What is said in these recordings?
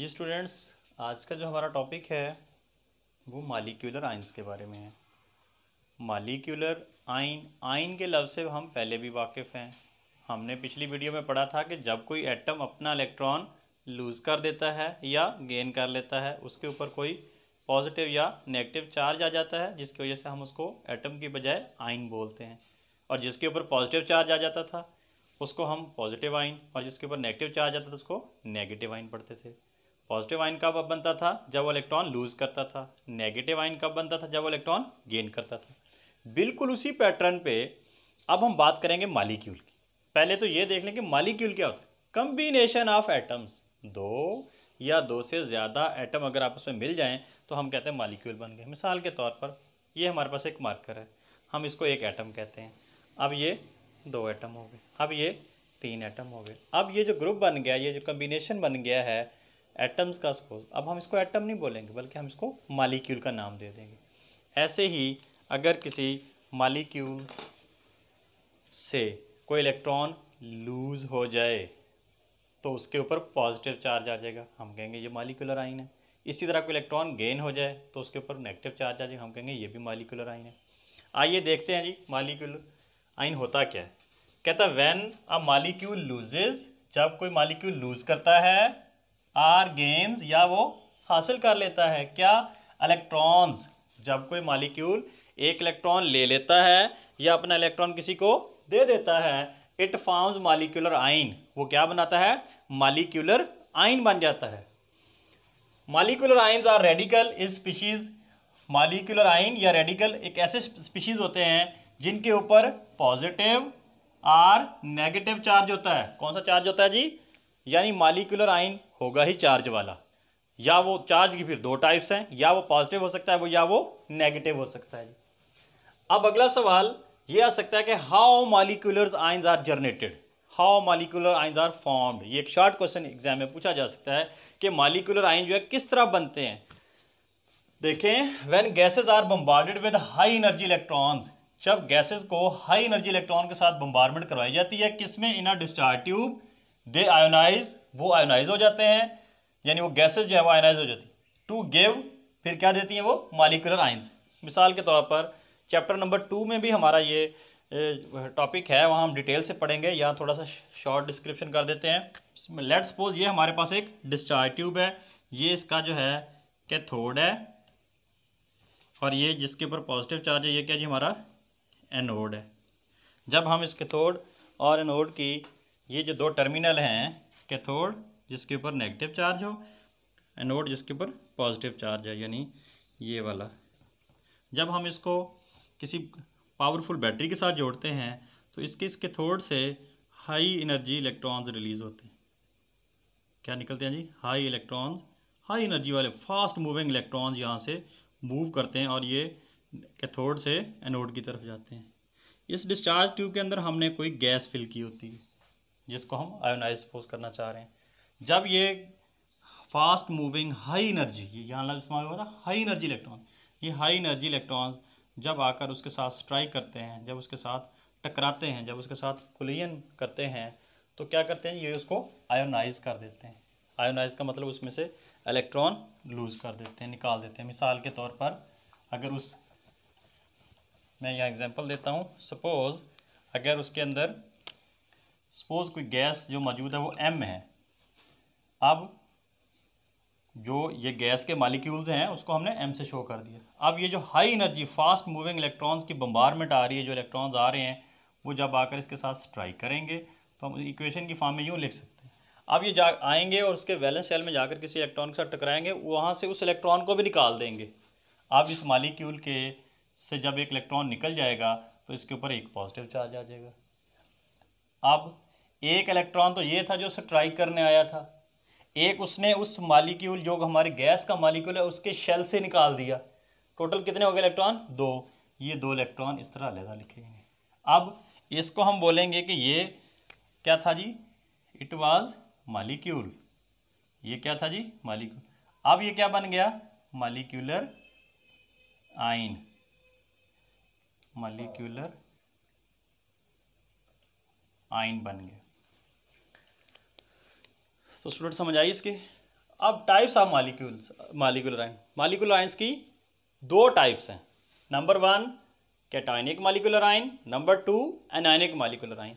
जी students आज का जो हमारा टॉपिक है वो मालिक्यूलर आइंस के बारे में है मालिक्यूलर आइन आइन के लफ्ज़ से हम पहले भी वाकिफ़ हैं हमने पिछली वीडियो में पढ़ा था कि जब कोई एटम अपना इलेक्ट्रॉन लूज़ कर देता है या गेन कर लेता है उसके ऊपर कोई पॉजिटिव या नेगेटिव चार्ज आ जाता है जिसकी वजह से हम उसको एटम की बजाय आइन बोलते हैं और जिसके ऊपर पॉजिटिव चार्ज आ जाता था उसको हम पॉजिटिव आइन और जिसके ऊपर नेगेटिव चार्ज आता था उसको नेगेटिव आइन पढ़ते थे पॉजिटिव आइन कब बनता था जब इलेक्ट्रॉन लूज करता था नेगेटिव आइन कब बनता था जब इलेक्ट्रॉन गेन करता था बिल्कुल उसी पैटर्न पे अब हम बात करेंगे मालिक्यूल की पहले तो ये देख लें कि मालिक्यूल क्या होता है कम्बिनेशन ऑफ एटम्स दो या दो से ज़्यादा एटम अगर आपस में मिल जाएं तो हम कहते हैं मालिक्यूल बन गए मिसाल के तौर पर ये हमारे पास एक मार्कर है हम इसको एक एटम कहते हैं अब ये दो एटम हो गए अब ये तीन एटम हो गए अब ये जो ग्रुप बन गया ये जो कम्बिनेशन बन गया है एटम्स का सपोज अब हम इसको एटम नहीं बोलेंगे बल्कि हम इसको मालिक्यूल का नाम दे देंगे ऐसे ही अगर किसी मालिक्यूल से कोई इलेक्ट्रॉन लूज़ हो जाए तो उसके ऊपर पॉजिटिव चार्ज आ जाएगा हम कहेंगे ये मालिकुलर आइन है इसी तरह कोई इलेक्ट्रॉन गेन हो जाए तो उसके ऊपर नेगेटिव चार्ज आ जाएगा हम कहेंगे ये भी मालिकुलर आइन है आइए देखते हैं जी मालिक्यूलर आइन होता क्या है कहता है वैन अ मालिक्यूल लूजेज जब कोई मालिक्यूल लूज़ करता है आर गेंस या वो हासिल कर लेता है क्या इलेक्ट्रॉन्स जब कोई मालिक्यूल एक इलेक्ट्रॉन ले लेता है या अपना इलेक्ट्रॉन किसी को दे देता है इट फॉर्म्स मालिक्यूलर आइन वो क्या बनाता है मालिक्यूलर आइन बन जाता है मालिकुलर आइन्स आर रेडिकल इस स्पीशीज़ मालिक्यूलर आइन या रेडिकल एक ऐसे स्पीशीज़ होते हैं जिनके ऊपर पॉजिटिव आर नेगेटिव चार्ज होता है कौन सा चार्ज होता है जी यानी मालिकुलर आइन होगा ही चार्ज वाला या वो चार्ज की फिर दो टाइप्स हैं या वो पॉजिटिव हो सकता है वो या वो नेगेटिव हो सकता है अब अगला सवाल ये आ सकता है कि how molecular ions are generated how molecular ions are formed ये एक शॉर्ट क्वेश्चन एग्जाम में पूछा जा सकता है कि मालिकुलर आइन जो है किस तरह बनते हैं देखें when gases are bombarded with high energy electrons जब गैसेज को हाई एनर्जी इलेक्ट्रॉन के साथ बम्बारमेंट करवाई जाती है किसमें in a discharge tube they ionise वो आयोनाइज हो जाते हैं यानी वो गैसेज जो है वो आयोनाइज हो जाती टू गेव फिर क्या देती हैं वो मालिकुलर आइंस मिसाल के तौर पर चैप्टर नंबर टू में भी हमारा ये टॉपिक है वहाँ हम डिटेल से पढ़ेंगे यहाँ थोड़ा सा शॉर्ट डिस्क्रिप्शन कर देते हैं लेट सपोज ये हमारे पास एक डिस्चार्ज ट्यूब है ये इसका जो है कैथोड है और ये जिसके ऊपर पॉजिटिव चार्ज है ये क्या जी हमारा एनोड है जब हम इस कैथोड और एनोड की ये जो दो टर्मिनल हैं कैथोड जिसके ऊपर नेगेटिव चार्ज हो एनोड जिसके ऊपर पॉजिटिव चार्ज है यानी ये वाला जब हम इसको किसी पावरफुल बैटरी के साथ जोड़ते हैं तो इसके इसके थोड़ से हाई एनर्जी इलेक्ट्रॉन्स रिलीज़ होते हैं क्या निकलते हैं जी हाई इलेक्ट्रॉन्स हाई एनर्जी वाले फास्ट मूविंग इलेक्ट्रॉन्स यहाँ से मूव करते हैं और ये कैथोड से एनोड की तरफ जाते हैं इस डिस्चार्ज ट्यूब के अंदर हमने कोई गैस फिल की होती है जिसको हम आयोनाइज पोज करना चाह रहे हैं जब ये फास्ट मूविंग हाई एनर्जी ये यहाँ लफ्ज इस्तेमाल हुआ था हाई एनर्जी इलेक्ट्रॉन ये हाई एनर्जी इलेक्ट्रॉन्स जब आकर उसके साथ स्ट्राइक करते हैं जब उसके साथ टकराते हैं जब उसके साथ कुलियन करते हैं तो क्या करते हैं ये उसको आयोनाइज कर देते हैं आयोनाइज का मतलब उसमें से इलेक्ट्रॉन लूज कर देते हैं निकाल देते हैं मिसाल के तौर पर अगर उस मैं यहाँ एग्जाम्पल देता हूँ सपोज़ अगर उसके अंदर सपोज कोई गैस जो मौजूद है वो एम है अब जो ये गैस के मालिक्यूल्स हैं उसको हमने एम से शो कर दिया अब ये जो high energy fast moving electrons की बम्बारमेंट आ रही है जो इलेक्ट्रॉन्स आ रहे हैं वो जब आकर इसके साथ स्ट्राइक करेंगे तो हम इक्वेशन की फॉर्म में यूँ लिख सकते हैं अब ये जा आएंगे और उसके वैलेंस सेल में जाकर किसी इलेक्ट्रॉन के साथ टकराएंगे वहाँ से उस इलेक्ट्रॉन को भी निकाल देंगे अब इस मालिक्यूल के से जब एक इलेक्ट्रॉन निकल जाएगा तो इसके ऊपर एक पॉजिटिव चार्ज आ जाएगा अब एक इलेक्ट्रॉन तो ये था जो स्ट्राइक करने आया था एक उसने उस मालिक्यूल जो हमारे गैस का मालिक्यूल है उसके शेल से निकाल दिया टोटल कितने हो गए इलेक्ट्रॉन दो ये दो इलेक्ट्रॉन इस तरह अलहदा लिखेंगे अब इसको हम बोलेंगे कि ये क्या था जी इट वाज मालिक्यूल ये क्या था जी मालिक्यूल अब ये क्या बन गया मालिक्यूलर आइन मालिक्यूलर आइन बन गए तो स्टूडेंट समझ आई इसकी अब types of molecules molecular ion molecular ions की दो टाइप्स हैं number one cationic molecular ion number two anionic molecular ion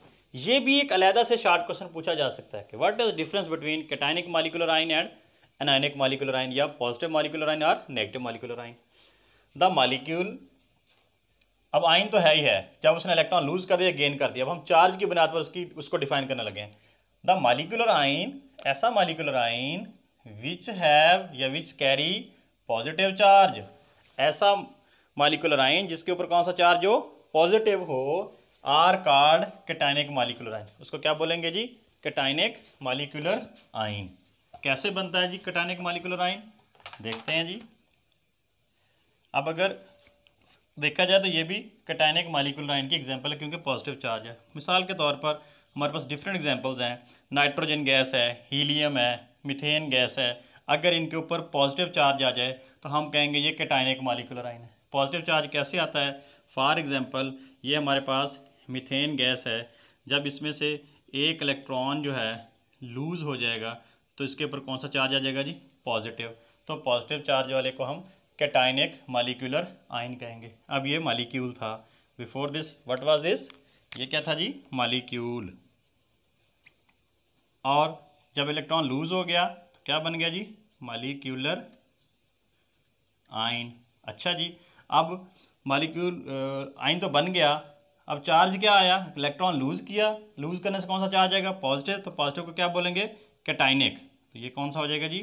ये भी एक अलहदा से शार्ट क्वेश्चन पूछा जा सकता है कि what is difference between cationic molecular ion and anionic molecular ion या पॉजिटिव मालिकुलर आइन और negative molecular ion the molecule अब आइन तो है ही है जब उसने इलेक्ट्रॉन लूज कर दिया गेन कर दिया अब हम चार्ज की बुनियाद पर उसकी उसको डिफाइन करने लगे द मालिकुलर आइन ऐसा मालिकुलर आइन विच हैव या विच कैरी पॉजिटिव चार्ज ऐसा मालिकुलर आइन जिसके ऊपर कौन सा चार्ज हो पॉजिटिव हो आर कार्ड कैटाइनिक मालिकुलर आइन उसको क्या बोलेंगे जी कैटाइनिक मालिकुलर आइन कैसे बनता है जी कैटाइनिक मालिकुलर आइन देखते हैं जी अब अगर देखा जाए तो ये भी कैटाइनिक मालिकुलर आयन की एग्जाम्पल है क्योंकि पॉजिटिव चार्ज है मिसाल के तौर पर हमारे पास डिफरेंट एग्जाम्पल्स हैं नाइट्रोजन गैस है हीलियम है मिथेन गैस है अगर इनके ऊपर पॉजिटिव चार्ज आ जाए तो हम कहेंगे ये कैटाइनिक मालिकुलर आइन है पॉजिटिव चार्ज कैसे आता है फॉर एग्ज़ाम्पल ये हमारे पास मिथेन गैस है जब इसमें से एक इलेक्ट्रॉन जो है लूज़ हो जाएगा तो इसके ऊपर कौन सा चार्ज आ जाएगा जी पॉजिटिव तो पॉजिटिव चार्ज वाले को हम कैटाइनिक मालिक्यूलर आयन कहेंगे अब ये मालिक्यूल था before this what was this ये क्या था जी मालिक्यूल और जब इलेक्ट्रॉन लूज हो गया तो क्या बन गया जी मालिक्यूलर आयन अच्छा जी अब मालिक्यूल आयन तो बन गया अब चार्ज क्या आया इलेक्ट्रॉन लूज किया लूज करने से कौन सा चार्ज आएगा पॉजिटिव तो पॉजिटिव को क्या बोलेंगे कैटाइनिक तो ये कौन सा हो जाएगा जी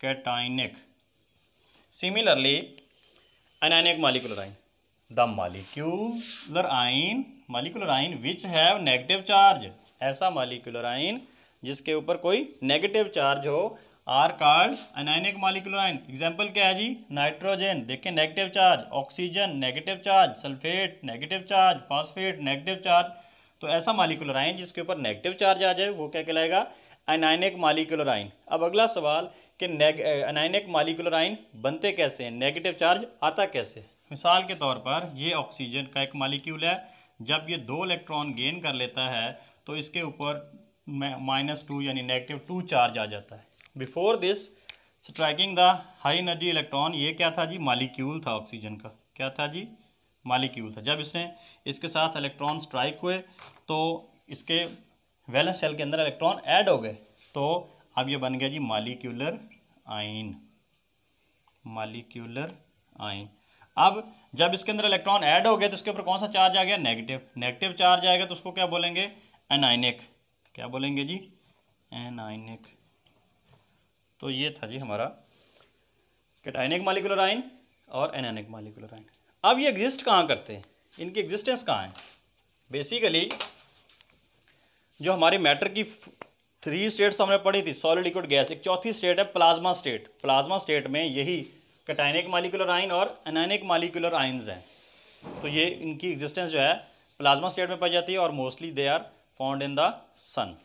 cationic Similarly, anionic molecular ion. The molecular ion, molecular ion which have negative charge. ऐसा molecular ion जिसके ऊपर कोई नेगेटिव चार्ज हो are called anionic molecular ion example क्या है जी नाइट्रोजन देखें negative charge oxygen negative charge sulphate negative charge phosphate negative charge तो ऐसा मालिकुलर आइन जिसके ऊपर नेगेटिव चार्ज आ जाए वो क्या कहलाएगा अनाइनिक मालिकुलर आइन अब अगला सवाल कि अनाइनिक मालिकुलर आइन बनते कैसे हैं नेगेटिव चार्ज आता कैसे मिसाल के तौर पर ये ऑक्सीजन का एक मालिक्यूल है जब ये दो इलेक्ट्रॉन गेन कर लेता है तो इसके ऊपर माइनस टू यानी नेगेटिव टू चार्ज आ जाता है before this striking the high energy electron ये क्या था जी मालिक्यूल था ऑक्सीजन का क्या था जी मालिक्यूल था जब इसने इसके साथ इलेक्ट्रॉन स्ट्राइक हुए तो इसके वैलेंस शेल के अंदर इलेक्ट्रॉन ऐड हो गए तो अब ये बन गया जी मालिक्यूलर आइन मालिक्यूलर आइन अब जब इसके अंदर इलेक्ट्रॉन ऐड हो गए तो इसके ऊपर कौन सा चार्ज आ गया नेगेटिव नेगेटिव चार्ज आएगा तो उसको क्या बोलेंगे एनाइनिक क्या बोलेंगे जी एनाइनिक तो ये था जी हमारा कैटाइनिक मालिकुलर आइन और एनाइनिक मालिकुलर आइन अब ये एग्जिस्ट कहाँ करते हैं इनकी एग्जिस्टेंस कहाँ है बेसिकली जो हमारी मैटर की थ्री स्टेट्स हमने पढ़ी थी सॉलिड लिक्विड गैस एक चौथी स्टेट है प्लाज्मा स्टेट प्लाज्मा स्टेट में यही कटाइनिक मालिकुलर आइन और अनैनिक मालिकुलर आइन्स हैं तो ये इनकी एग्जिस्टेंस जो है प्लाज्मा स्टेट में पाई जाती है और mostly they are found in the sun